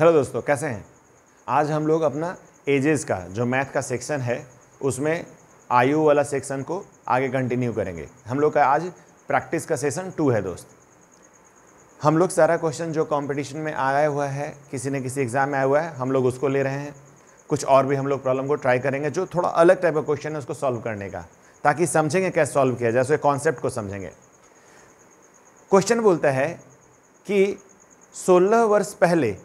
Hello दोस्तों कैसे हैं आज हम लोग अपना एजेस का जो मैथ का सेक्शन है उसमें आयु वाला सेक्शन को आगे कंटिन्यू करेंगे हम लोग का आज प्रैक्टिस का सेशन टू है दोस्त हम लोग सारा क्वेश्चन जो कंपटीशन में आया हुआ है किसी न किसी एग्ज़ाम में आया हुआ है हम लोग उसको ले रहे हैं कुछ और भी हम लोग प्रॉब्लम को ट्राई करेंगे जो थोड़ा अलग टाइप का क्वेश्चन है उसको सॉल्व करने का ताकि समझेंगे कैसे सॉल्व किया जाए उसके कॉन्सेप्ट को समझेंगे क्वेश्चन बोलता है कि 16 वर्ष पहले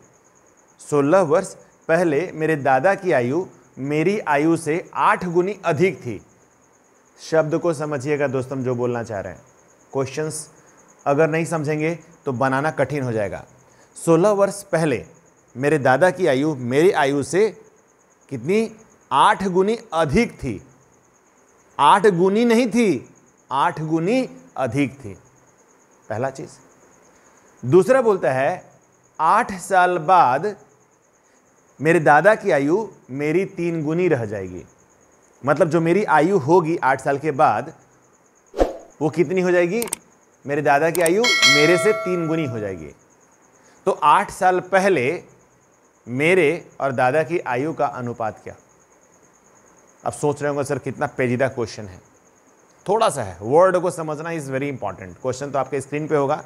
सोलह वर्ष पहले मेरे दादा की आयु मेरी आयु से आठ गुनी अधिक थी शब्द को समझिएगा दोस्तों जो बोलना चाह रहे हैं क्वेश्चंस अगर नहीं समझेंगे तो बनाना कठिन हो जाएगा सोलह वर्ष पहले मेरे दादा की आयु मेरी आयु से कितनी आठ गुनी अधिक थी आठ गुनी नहीं थी आठ गुनी अधिक थी पहला चीज़ दूसरा बोलता है आठ साल बाद मेरे दादा की आयु मेरी तीन गुनी रह जाएगी मतलब जो मेरी आयु होगी आठ साल के बाद वो कितनी हो जाएगी मेरे दादा की आयु मेरे से तीन गुनी हो जाएगी तो आठ साल पहले मेरे और दादा की आयु का अनुपात क्या अब सोच रहे होंगे सर कितना पेचीदा क्वेश्चन है थोड़ा सा है वर्ड को समझना इज़ वेरी इंपॉर्टेंट क्वेश्चन तो आपके स्क्रीन पे होगा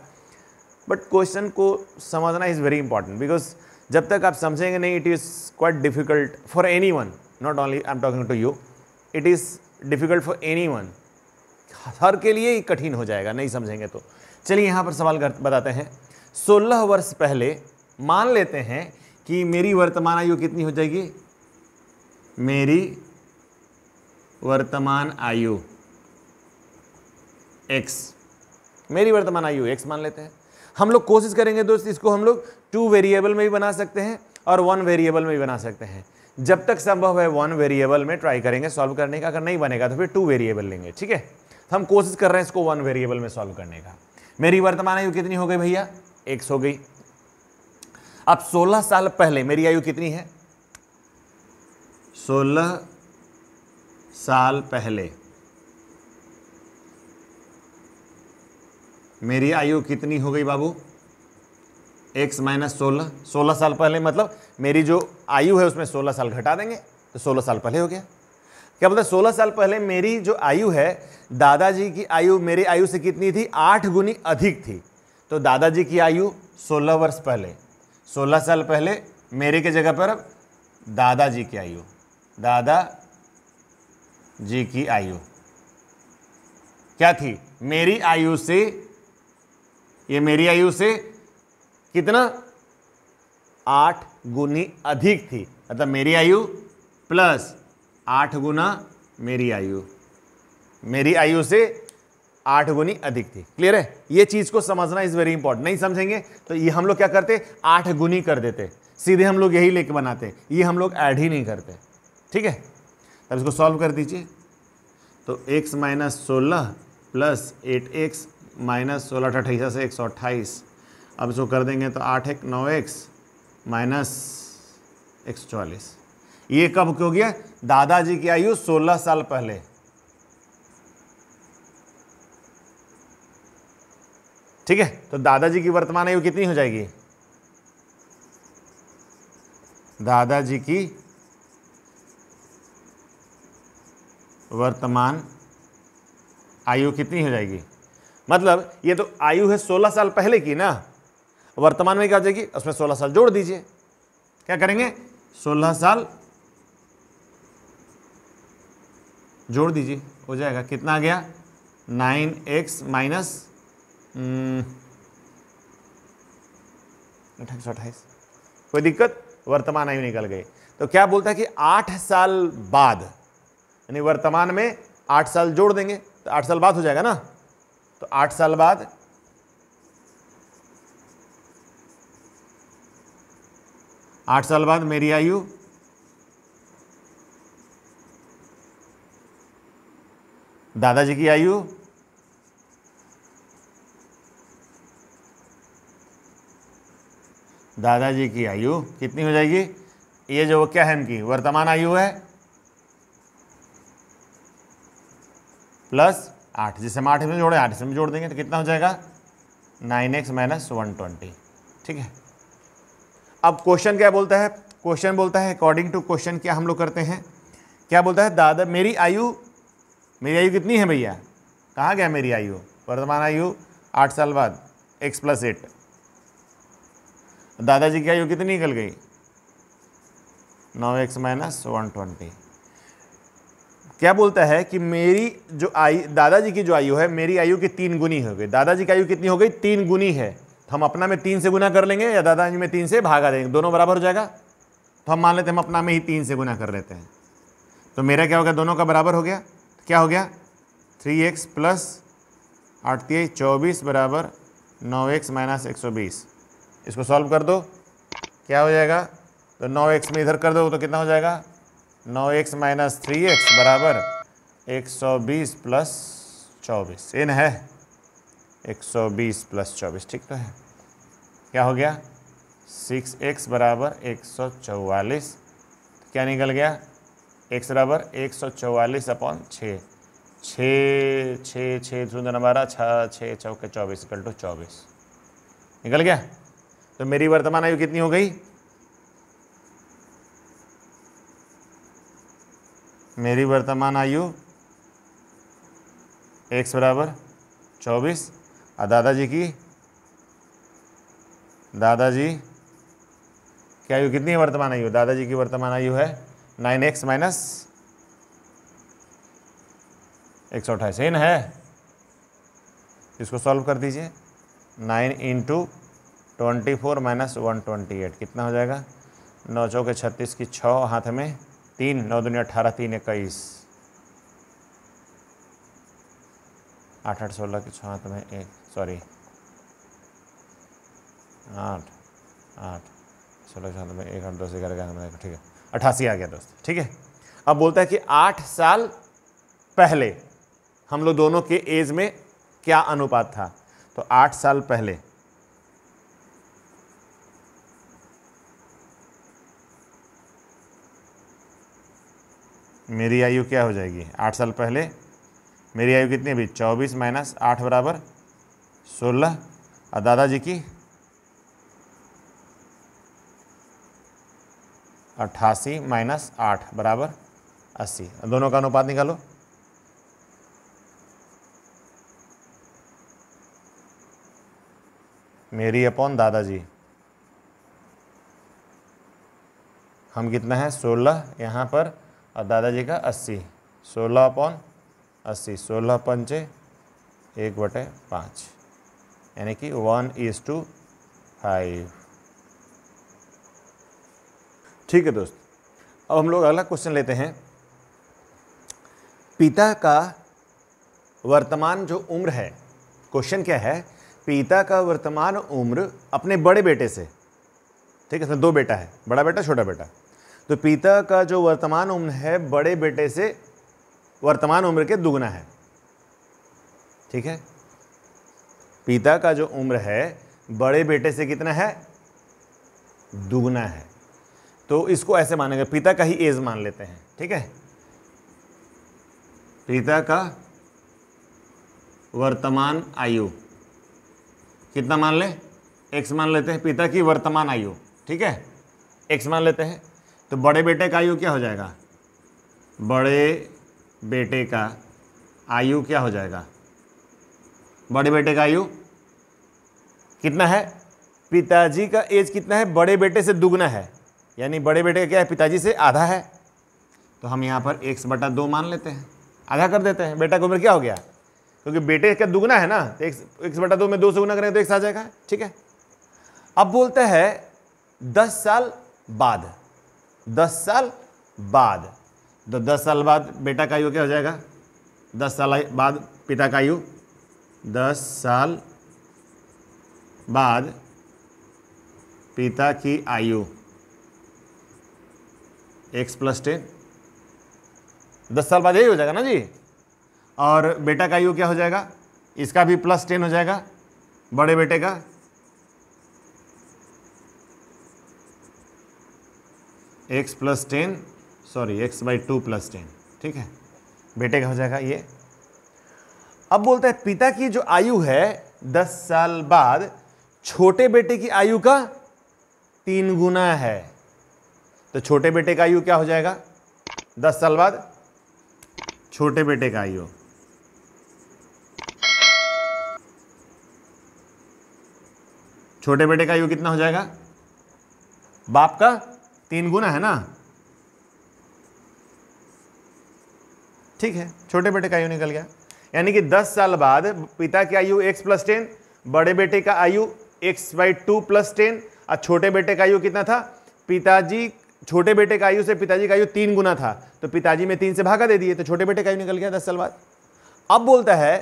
बट क्वेश्चन को समझना इज़ वेरी इंपॉर्टेंट बिकॉज जब तक आप समझेंगे नहीं it is quite difficult for anyone not only I am talking to you it is difficult for anyone हर के लिए ही कठिन हो जाएगा नहीं समझेंगे तो चलिए यहाँ पर सवाल कर बताते हैं सोलह वर्ष पहले मान लेते हैं कि मेरी वर्तमान आयु कितनी हो जाएगी मेरी वर्तमान आयु एक्स मेरी वर्तमान आयु एक्स मान लेते हैं हम लोग कोशिश करेंगे दोस्त इसको हम लोग टू वेरिएबल में भी बना सकते हैं और वन वेरिएबल में भी बना सकते हैं जब तक संभव है वन वेरिएबल में ट्राई करेंगे सॉल्व करने का अगर नहीं बनेगा तो फिर टू वेरिएबल लेंगे ठीक है तो हम कोशिश कर रहे हैं इसको वन वेरिएबल में सॉल्व करने का मेरी वर्तमान आयु कितनी हो गई भैया एक सौ गई अब 16 साल पहले मेरी आयु कितनी है 16 साल पहले मेरी आयु कितनी हो गई बाबू एक्स माइनस सोलह सोलह साल पहले मतलब मेरी जो आयु है उसमें सोलह साल घटा देंगे तो सोलह साल पहले हो गया क्या बोलते सोलह साल पहले मेरी जो आयु है दादाजी की आयु मेरी आयु से कितनी थी आठ गुनी अधिक थी तो दादाजी की आयु सोलह वर्ष पहले सोलह साल पहले मेरे के जगह पर दादाजी की आयु दादा जी की आयु क्या थी मेरी आयु से ये मेरी आयु से कितना आठ गुनी अधिक थी अर्थात मतलब मेरी आयु प्लस आठ गुना मेरी आयु मेरी आयु से आठ गुनी अधिक थी क्लियर है ये चीज़ को समझना इज़ वेरी इंपॉर्टेंट नहीं समझेंगे तो ये हम लोग क्या करते आठ गुनी कर देते सीधे हम लोग यही लेके बनाते ये हम लोग ऐड ही नहीं करते ठीक है तब इसको सॉल्व कर दीजिए तो एक्स माइनस सोलह प्लस एट एक्स माइनस सोलह अठाईस से एक सौ अट्ठाईस अब इसको कर देंगे तो आठ एक नौ एक्स माइनस एक सौ चालीस ये कब क्यों गया दादाजी की आयु सोलह साल पहले ठीक है तो दादाजी की वर्तमान आयु कितनी हो जाएगी दादाजी की वर्तमान आयु कितनी हो जाएगी मतलब ये तो आयु है सोलह साल पहले की ना वर्तमान में क्या हो जाएगी उसमें सोलह साल जोड़ दीजिए क्या करेंगे सोलह साल जोड़ दीजिए हो जाएगा कितना आ गया नाइन एक्स माइनस हम्म, अट्ठाईस कोई दिक्कत वर्तमान आयु निकल गए तो क्या बोलता है कि आठ साल बाद यानी वर्तमान में आठ साल जोड़ देंगे तो आठ साल बाद हो जाएगा ना तो आठ साल बाद आठ साल बाद मेरी आयु दादाजी की आयु दादाजी की आयु कितनी हो जाएगी ये जो क्या है इनकी वर्तमान आयु है प्लस आठ जिसे हम आठ में जोड़े आठ से में जोड़ देंगे तो कितना हो जाएगा nine X minus one twenty ठीक है अब क्वेश्चन क्या बोलता है क्वेश्चन बोलता है अकॉर्डिंग टू क्वेश्चन क्या हम लोग करते हैं क्या बोलता है दादा मेरी आयु मेरी आयु कितनी है भैया कहाँ गया मेरी आयु वर्तमान आयु आठ साल बाद एक्स प्लस एट दादाजी की आयु कितनी निकल गई नौ एक्स माइनस वन ट्वेंटी क्या बोलता है कि मेरी जो आयु दादाजी की जो आयु है मेरी आयु की तीन गुनी हो गई दादाजी की आयु कितनी हो गई तीन गुनी है तो हम अपना में तीन से गुना कर लेंगे या दादाजी में तीन से भागा देंगे दोनों बराबर हो जाएगा तो हम मान लेते हैं हम अपना में ही तीन से गुना कर लेते हैं तो मेरा क्या हो गया दोनों का बराबर हो गया तो क्या हो गया थ्री एक्स प्लस आठती चौबीस बराबर नौ एक्स माइनस एक सौ बीस इसको सॉल्व कर दो क्या हो जाएगा तो नौ एक्स में इधर कर दो तो कितना हो जाएगा नौ एक्स माइनस थ्री एक्स बराबर एक सौ बीस प्लस चौबीस इन है 120 प्लस चौबीस ठीक तो है क्या हो गया सिक्स एक्स बराबर एक सौ चौवालीस क्या निकल गया एक बराबर एक सौ चौवालीस अपॉन छः छः छः छः सुंदर हमारा छः छः चौके चौबीस कल टू चौबीस निकल गया तो मेरी वर्तमान आयु कितनी हो गई मेरी वर्तमान आयु एक्स बराबर चौबीस और दादाजी की दादाजी की आयु कितनी है वर्तमान आयु दादाजी की वर्तमान आयु है नाइन एक्स माइनस एक सौ अट्ठाईस इन है इसको सॉल्व कर दीजिए nine into twenty four minus one twenty eight कितना हो जाएगा नौ चौके छत्तीस की छः हाथ में तीन नौ दुनिया अठारह तीन इक्कीस आठ आठ सोलह की छः हाथ में एक sorry. आठ आठ सोलह साल में एक आठ दस ग्यारह ग्यारह ठीक है अट्ठासी आ गया दोस्त ठीक है अब बोलता है कि आठ साल पहले हम लोग दोनों के एज में क्या अनुपात था तो आठ साल पहले मेरी आयु क्या हो जाएगी आठ साल पहले मेरी आयु कितनी अभी चौबीस माइनस आठ बराबर सोलह और दादाजी की अट्ठासी माइनस आठ बराबर अस्सी दोनों का अनुपात निकालो मेरी अपॉन दादाजी हम कितना है सोलह यहाँ पर और दादाजी का अस्सी सोलह अपॉन अस्सी सोलह पंचे एक बटे पाँच यानी कि वन इज टू फाइव ठीक है दोस्त अब हम लोग अगला क्वेश्चन लेते हैं पिता का वर्तमान जो उम्र है क्वेश्चन क्या है पिता का वर्तमान उम्र अपने बड़े बेटे से ठीक है दो बेटा है बड़ा बेटा छोटा बेटा तो पिता का जो वर्तमान उम्र है बड़े बेटे से वर्तमान उम्र के दुगना है ठीक है पिता का जो उम्र है बड़े बेटे से कितना है दुगना है तो इसको ऐसे मानेंगे पिता का ही एज मान लेते हैं ठीक है पिता का वर्तमान आयु कितना मान लें एक्स मान लेते हैं पिता की वर्तमान आयु ठीक है एक्स मान लेते हैं तो बड़े बेटे का आयु क्या हो जाएगा बड़े बेटे का आयु क्या हो जाएगा बड़े बेटे का आयु कितना है पिताजी का एज कितना है बड़े बेटे से दुगना है यानी बड़े बेटे का क्या है पिताजी से आधा है तो हम यहाँ पर एक बटा दो मान लेते हैं आधा कर देते हैं बेटा की उम्र क्या हो गया क्योंकि बेटे का दुगना है ना तो एक एक्स बटा दो में दो से गुना करेंगे तो एक आ जाएगा ठीक है अब बोलते हैं दस साल बाद दस साल बाद तो दस साल बाद बेटा का आयु क्या हो जाएगा दस साल बाद पिता का आयु दस साल बाद पिता की आयु एक्स प्लस टेन दस साल बाद यही हो जाएगा ना जी और बेटा का आयु क्या हो जाएगा इसका भी प्लस टेन हो जाएगा बड़े बेटे का X plus ten sorry X by two plus ten ठीक है बेटे का हो जाएगा ये अब बोलता है पिता की जो आयु है दस साल बाद छोटे बेटे की आयु का तीन गुना है तो छोटे बेटे का आयु क्या हो जाएगा दस साल बाद छोटे बेटे का आयु छोटे बेटे का आयु कितना हो जाएगा बाप का तीन गुना है ना ठीक है छोटे बेटे का आयु निकल गया यानी कि 10 साल बाद पिता की आयु x प्लस टेन बड़े बेटे का आयु x by two plus ten और छोटे बेटे का आयु कितना था पिताजी छोटे बेटे का आयु से पिताजी का आयु तीन गुना था तो पिताजी में तीन से भागा दे दिए तो छोटे बेटे का आयु निकल गया दस साल बाद अब बोलता है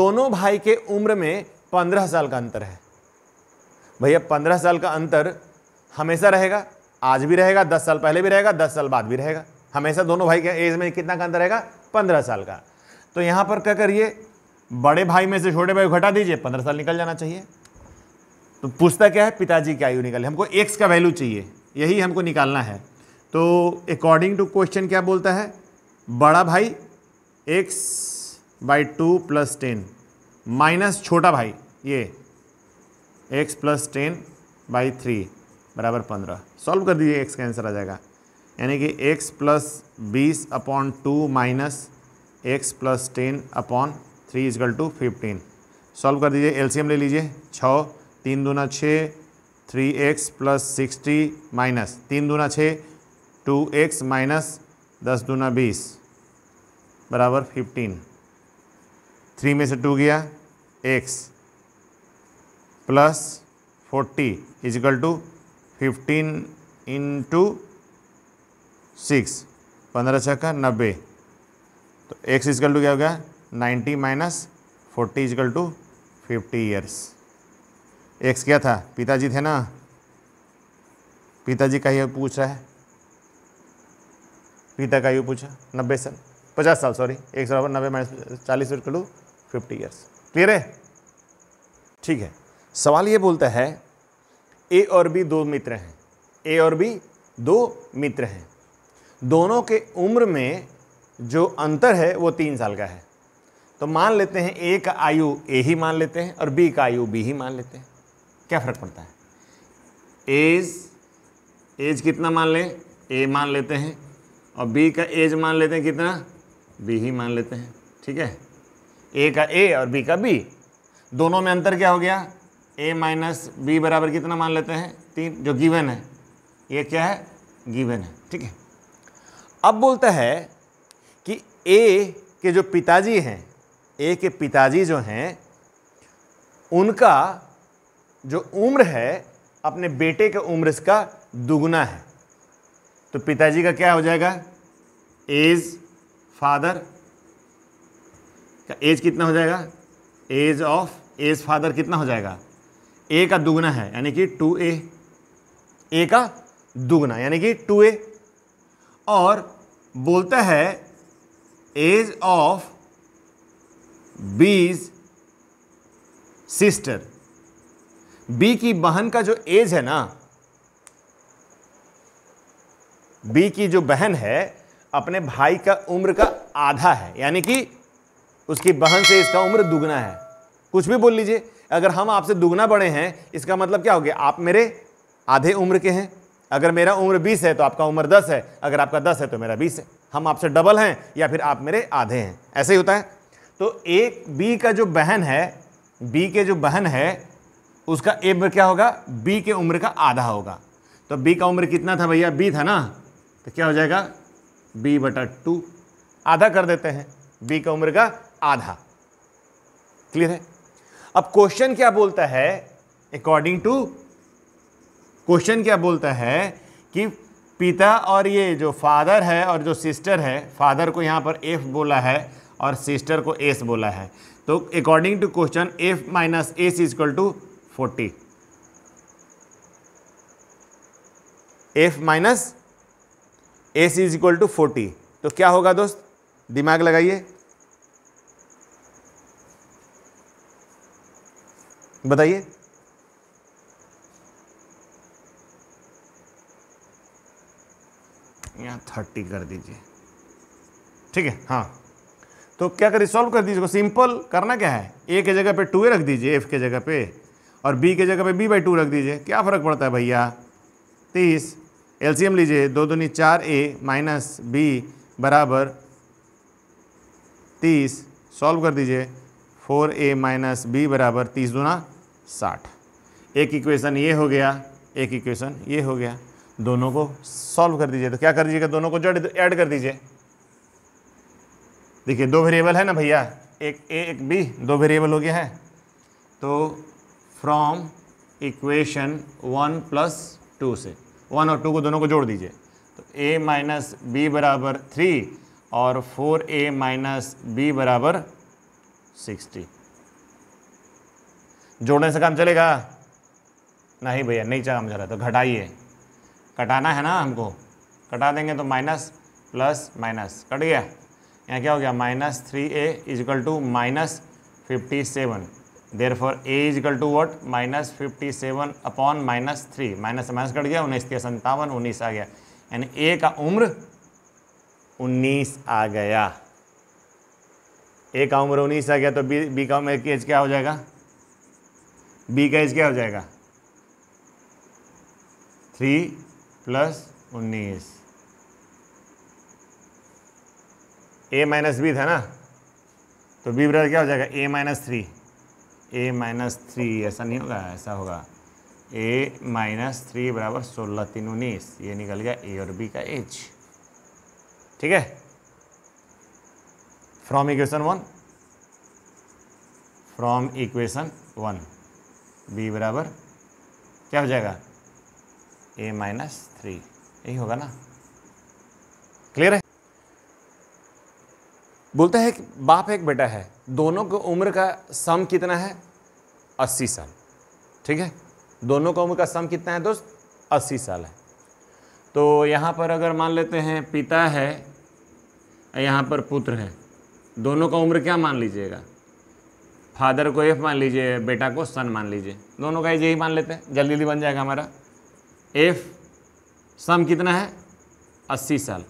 दोनों भाई के उम्र में पंद्रह साल का अंतर है भैया पंद्रह साल का अंतर हमेशा रहेगा आज भी रहेगा दस साल पहले भी रहेगा दस साल बाद भी रहेगा हमेशा दोनों भाई के एज में कितना का अंतर रहेगा पंद्रह साल का तो यहां पर क्या करिए बड़े भाई में से छोटे भाई को घटा दीजिए पंद्रह साल निकल जाना चाहिए तो पूछता क्या है पिताजी की आयु निकले हमको एक्स का वैल्यू चाहिए यही हमको निकालना है तो अकॉर्डिंग टू क्वेश्चन क्या बोलता है बड़ा भाई X by two plus ten minus छोटा भाई ये X plus ten by three बराबर पंद्रह सॉल्व कर दीजिए एक्स का आंसर आ जाएगा यानी कि एक्स प्लस बीस upon two minus X plus ten upon three is equal to fifteen solve कर दीजिए एलसीएम ले लीजिए छः तीन दूना छः three x plus sixty minus तीन दूना छः टू एक्स माइनस दस दूना बीस बराबर फिफ्टीन थ्री में से टू गया X plus forty is equal to fifteen into six पंद्रह छः का नब्बे तो एक्स इजकल टू क्या हो गया ninety minus forty is equal to fifty years X क्या था पिताजी थे ना पिताजी का ये पूछ रहा है पिता का यू पूछा नब्बे साल पचास साल सॉरी एक सौ बराबर नब्बे माइनस चालीस is equal to fifty years clear है ठीक है सवाल ये बोलता है ए और बी दो मित्र हैं ए और बी दो मित्र हैं दोनों के उम्र में जो अंतर है वो तीन साल का है तो मान लेते हैं ए का आयु ए ही मान लेते हैं और बी का आयु बी ही मान लेते हैं क्या फ़र्क पड़ता है एज एज कितना मान लें ए मान लेते हैं और बी का एज मान लेते हैं कितना बी ही मान लेते हैं ठीक है ए का ए और बी का बी दोनों में अंतर क्या हो गया ए माइनस बी बराबर कितना मान लेते हैं तीन जो गिवन है ये क्या है गिवन है ठीक है अब बोलता है ए के जो पिताजी हैं ए के पिताजी जो हैं उनका जो उम्र है अपने बेटे के उम्र इसका दुगुना है तो पिताजी का क्या हो जाएगा एज फादर का एज कितना हो जाएगा एज ऑफ एज फादर कितना हो जाएगा ए का दुगुना है यानी कि टू ए ए का दुगुना यानी कि टू ए और बोलता है age of B's sister B की बहन का जो एज है ना बी की जो बहन है अपने भाई का उम्र का आधा है यानी कि उसकी बहन से इसका उम्र दुगना है कुछ भी बोल लीजिए अगर हम आपसे दुगना बड़े हैं इसका मतलब क्या हो गया आप मेरे आधे उम्र के हैं अगर मेरा उम्र 20 है तो आपका उम्र 10 है अगर आपका 10 है तो मेरा 20 है हम आपसे डबल हैं या फिर आप मेरे आधे हैं ऐसे ही होता है तो एक बी का जो बहन है बी के जो बहन है उसका एब्र क्या होगा बी के उम्र का आधा होगा तो बी का उम्र कितना था भैया बी था ना तो क्या हो जाएगा बी बटा टू आधा कर देते हैं बी का उम्र का आधा क्लियर है अब क्वेश्चन क्या बोलता है अकॉर्डिंग टू क्वेश्चन क्या बोलता है कि पिता और ये जो फादर है और जो सिस्टर है फादर को यहाँ पर एफ बोला है और सिस्टर को एस बोला है तो according to question F minus S is equal to forty F minus S is equal to forty तो क्या होगा दोस्त दिमाग लगाइए बताइए यहाँ थर्टी कर दीजिए ठीक है हाँ तो क्या करिए सॉल्व कर दीजिए सिंपल करना क्या है ए के जगह पे टू ए रख दीजिए एफ के जगह पे और बी के जगह पे बी बाई टू रख दीजिए क्या फ़र्क पड़ता है भैया तीस एल लीजिए दो दूनी चार ए माइनस बी बराबर तीस सॉल्व कर दीजिए फोर ए माइनस बी बराबर तीस दूना साठ एक इक्वेशन ये हो गया एक इक्वेशन ये हो गया दोनों को सॉल्व कर दीजिए तो क्या कर दीजिएगा दोनों को जोड़ ऐड कर दीजिए देखिए दो वेरिएबल है ना भैया एक ए एक बी दो वेरिएबल हो गया है तो from equation one plus two से वन और टू को दोनों को जोड़ दीजिए तो ए माइनस बी बराबर थ्री और फोर ए माइनस बी बराबर सिक्सटी जोड़ने से काम चलेगा नहीं भैया नहीं चाह रहा तो घटाइए कटाना है ना हमको कटा देंगे तो माइनस प्लस माइनस कट गया यहाँ क्या हो गया minus three A is equal to minus fifty seven therefore A is equal to what minus fifty seven upon minus three minus से माइनस कट गया उन्नीस के संतावन उन्नीस आ गया यानी ए का उम्र उन्नीस आ गया ए का उम्र उन्नीस आ गया तो बी बी का उम्र की एज क्या हो जाएगा बी का एज क्या हो जाएगा थ्री प्लस उन्नीस ए माइनस बी था ना तो बी बराबर क्या हो जाएगा A minus three A minus three ऐसा नहीं होगा ऐसा होगा ए माइनस थ्री बराबर सोलह तीन उन्नीस ये निकल गया ए और बी का एच ठीक है from equation one from equation one B बराबर क्या हो जाएगा ए माइनस थ्री यही होगा ना क्लियर है बोलता है कि बाप एक बेटा है दोनों को उम्र का सम कितना है अस्सी साल ठीक है दोनों का उम्र का सम कितना है दोस्त अस्सी साल है तो यहाँ पर अगर मान लेते हैं पिता है यहाँ पर पुत्र है दोनों का उम्र क्या मान लीजिएगा फादर को एफ मान लीजिए बेटा को सन मान लीजिए दोनों का यही मान लेते हैं जल्दी जल्दी बन जाएगा हमारा एफ सम कितना है अस्सी साल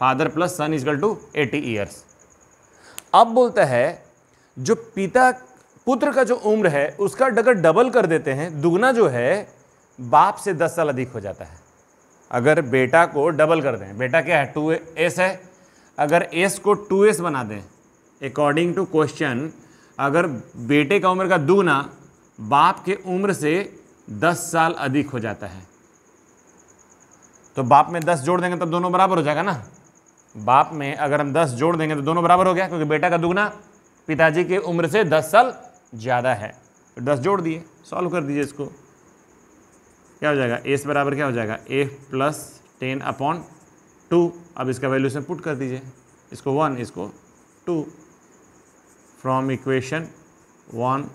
father plus son is equal to eighty years अब बोलता है जो पिता पुत्र का जो उम्र है उसका अगर डबल कर देते हैं दुगना जो है बाप से दस साल अधिक हो जाता है अगर बेटा को डबल कर दें बेटा क्या है टू एस है अगर एस को टू एस बना दें अकॉर्डिंग टू क्वेश्चन अगर बेटे का उम्र का दुगना बाप के उम्र से दस साल अधिक हो जाता है तो बाप में दस जोड़ देंगे तब तो दोनों बराबर हो जाएगा ना बाप में अगर हम दस जोड़ देंगे तो दोनों बराबर हो गया क्योंकि बेटा का दुगना पिताजी की उम्र से दस साल ज़्यादा है तो दस जोड़ दिए सॉल्व कर दीजिए इसको क्या हो जाएगा एस बराबर क्या हो जाएगा A plus ten upon two अब इसका वैल्यूशन पुट कर दीजिए इसको वन इसको टू फ्रॉम इक्वेशन वन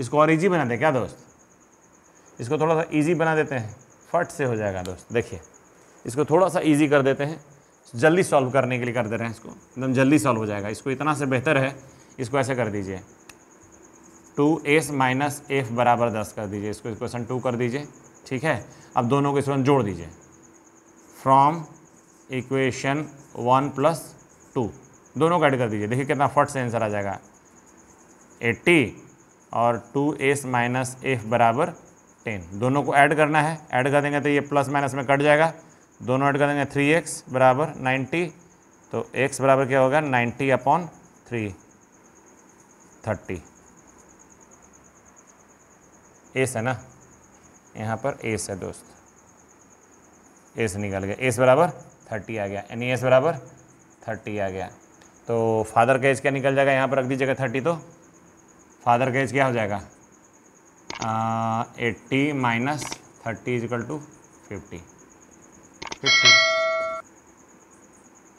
इसको और इजी बना दें क्या दोस्त इसको थोड़ा सा ईजी बना देते हैं फट से हो जाएगा दोस्त देखिए इसको थोड़ा सा ईजी कर देते हैं जल्दी सॉल्व करने के लिए कर दे रहे हैं इसको एकदम जल्दी सॉल्व हो जाएगा इसको इतना से बेहतर है इसको ऐसे कर दीजिए टू एस माइनस एफ बराबर दस कर दीजिए इसको क्वेश्चन टू कर दीजिए ठीक है अब दोनों को इक्वेशन जोड़ दीजिए from equation one plus two दोनों को ऐड कर दीजिए देखिए कितना फट से आंसर आ जाएगा एट्टी और टू एस माइनस एफ बराबर टेन दोनों को ऐड करना है ऐड कर देंगे तो ये प्लस माइनस में कट जाएगा दोनों ऐड कर देंगे थ्री एक्स बराबर नाइन्टी तो एक्स बराबर क्या होगा ninety upon three thirty S है ना यहाँ पर एस है दोस्त एस निकल गया एस बराबर थर्टी आ गया यानी एस बराबर थर्टी आ गया तो फादर का एज क्या निकल जाएगा यहाँ पर रख दीजिएगा थर्टी तो फादर का एज क्या हो जाएगा eighty minus thirty is equal to fifty fifty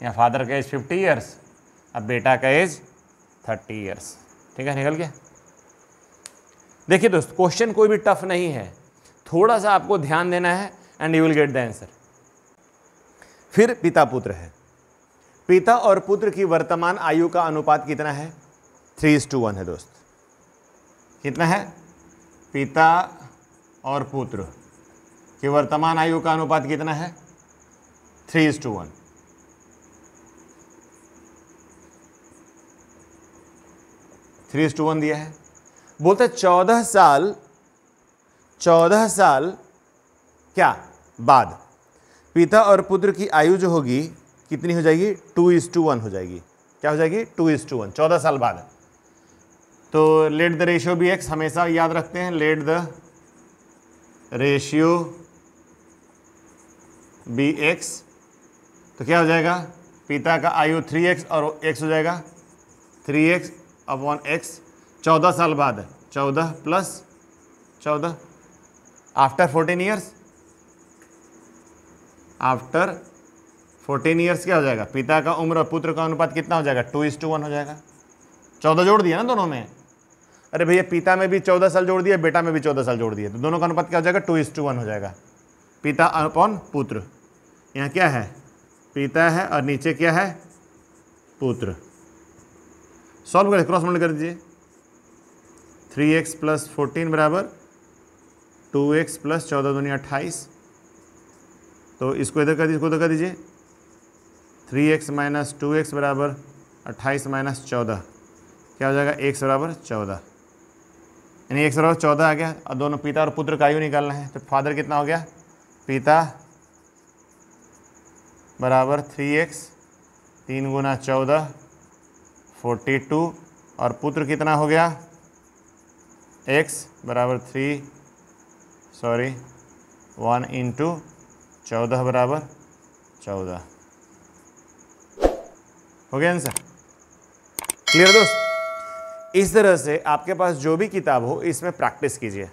या फादर का एज फिफ्टी ईयर्स अब बेटा का एज थर्टी ईयर्स ठीक है निकल गया देखिए दोस्त क्वेश्चन कोई भी टफ नहीं है थोड़ा सा आपको ध्यान देना है and you will get the answer फिर पिता पुत्र है पिता और पुत्र की वर्तमान आयु का अनुपात कितना है थ्री इज टू वन है दोस्त कितना है पिता और पुत्र के वर्तमान आयु का अनुपात कितना है three is to one three is to one दिया है बोलते चौदह साल चौदह साल क्या बाद पिता और पुत्र की आयु जो होगी कितनी हो जाएगी टू इज टू वन हो जाएगी क्या हो जाएगी टू इज टू वन चौदह साल बाद तो let the ratio be x हमेशा याद रखते हैं let the ratio be x तो क्या हो जाएगा पिता का आयु थ्री एक्स और एक्स हो जाएगा थ्री एक्स अपॉन एक्स चौदह साल बाद चौदह प्लस चौदह after fourteen years after fourteen years क्या हो जाएगा पिता का उम्र और पुत्र का अनुपात कितना हो जाएगा टू इज टू वन हो जाएगा चौदह जोड़ दिया ना दोनों में अरे भैया पिता में भी चौदह साल जोड़ दिया बेटा में भी चौदह साल जोड़ दिया तो दोनों का अनुपात क्या हो जाएगा टू इस टू वन हो जाएगा पिता अपॉन पुत्र यहाँ क्या है पिता है और नीचे क्या है पुत्र सॉल्व करें क्रॉस मंड कर दीजिए थ्री एक्स प्लस फोर्टीन बराबर टू एक्स प्लस चौदह दुनिया अट्ठाईस तो इसको इधर कर दीजिए इसको उधर कर दीजिए three x minus two x बराबर अट्ठाईस माइनस चौदह क्या हो जाएगा एक्स बराबर चौदह यानी एक सौ चौदह आ गया और दोनों पिता और पुत्र का आयु निकालना है तो फादर कितना हो गया पिता बराबर थ्री एक्स तीन गुना चौदह फोर्टी टू और पुत्र कितना हो गया एक्स बराबर थ्री सॉरी वन इंटू चौदह बराबर चौदह हो गया आंसर क्लियर दोस्त इस तरह से आपके पास जो भी किताब हो इसमें प्रैक्टिस कीजिए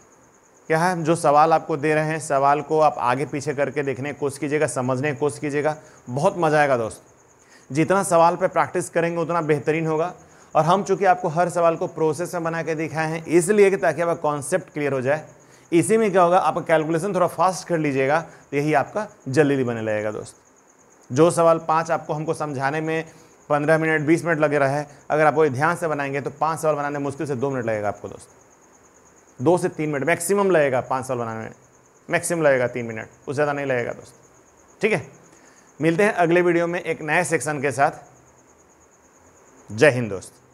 क्या है जो सवाल आपको दे रहे हैं सवाल को आप आगे पीछे करके देखने की कोशिश कीजिएगा समझने की कोशिश कीजिएगा बहुत मज़ा आएगा दोस्त जितना सवाल पे प्रैक्टिस करेंगे उतना बेहतरीन होगा और हम चूँकि आपको हर सवाल को प्रोसेस में बना के दिखाए हैं इसलिए कि ताकि आपका कॉन्सेप्ट क्लियर हो जाए इसी में क्या होगा आपका कैलकुलेशन थोड़ा फास्ट कर लीजिएगा तो यही आपका जल्दी बने लगेगा दोस्त जो सवाल पाँच आपको हमको समझाने में पंद्रह मिनट बीस मिनट लगे रहे अगर आप वो ध्यान से बनाएंगे तो पाँच सवाल बनाने मुश्किल से दो मिनट लगेगा आपको दोस्त दो से तीन मिनट मैक्सिमम लगेगा पाँच सवाल बनाने में मैक्सिमम लगेगा तीन मिनट उससे ज़्यादा नहीं लगेगा दोस्त ठीक है मिलते हैं अगले वीडियो में एक नए सेक्शन के साथ जय हिंद दोस्त